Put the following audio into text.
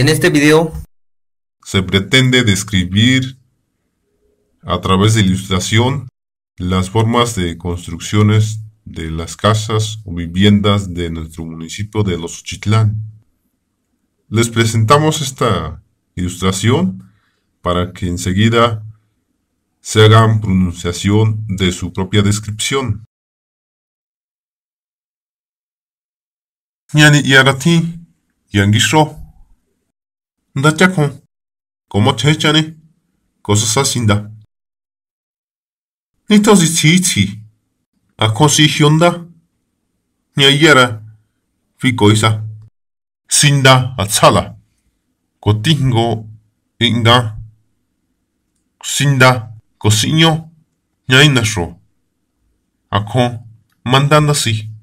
En este video se pretende describir a través de ilustración las formas de construcciones de las casas o viviendas de nuestro municipio de Los Chitlán. Les presentamos esta ilustración para que enseguida se hagan pronunciación de su propia descripción. nda chakhon, komo chay chane, koso sa sinda. Ni tozi chi chi, a konsi hionda, nya yara, fi koisa, sinda a chala, ko tingo inga, sinda ko sinyo, nya inda shro, a kon mandanda si.